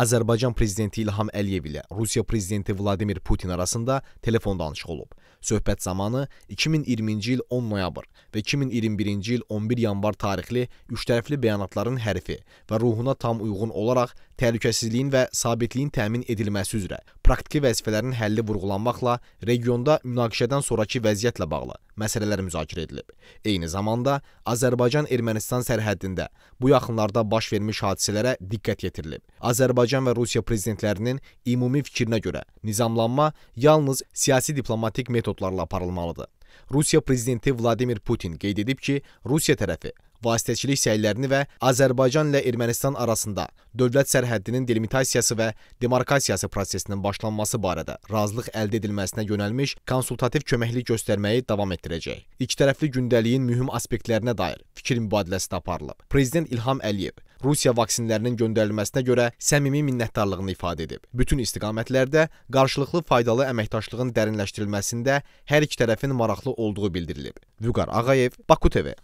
Azərbaycan prezidenti İlham Əliyev ilə Rusiya prezidenti Vladimir Putin arasında telefon danışığı olub. Söhbət zamanı 2020-ci il 10 noyabr və 2021-ci il 11 yanvar tarixli üçtərəfli bəyanatların hərfi və ruhuna tam uyğun olaraq təhlükəsizliyin və sabitliyin təmin edilməsi üzrə praktiki vəzifələrin həlli vurğulanmaqla regionda münaqişədən sonrakı vəziyyətlə bağlı məsələlər müzakirə edilib. Eyni zamanda Azərbaycan-Ermənistan sərhəddində bu yaxınlarda baş vermiş hadisələrə diqqət yetirilib. Azərbaycan və Rusiya prezidentlərinin ümumi fikrinə görə nizamlanma yalnız siyasi diplomatik metodlarla aparılmalıdır. Rusiya prezidenti Vladimir Putin qeyd edib ki, Rusiya tərəfi vasitəçilik səylərini və Azərbaycan ilə Ermənistan arasında dövlət sərhəddinin delimitasiyası və demarkasiyası prosesinin başlanması barədə razılıq əldə edilməsinə yönəlmiş konsultativ köməklik göstərməyi davam etdirəcək. İkitərəfli gündəliyin mühüm aspektlərinə dair fikir mübadiləsi də aparılıb. Prezident İlham Əliyev Rusiya vaksinlərinin göndərilməsinə görə səmimi minnətdarlığını ifadə edib. Bütün istiqamətlərdə qarşılıqlı faydalı əməkdaşlığın dərinləşdirilməsində hər iki tərəfin maraqlı olduğu bildirilib. Vüqar Ağayev, Baku TV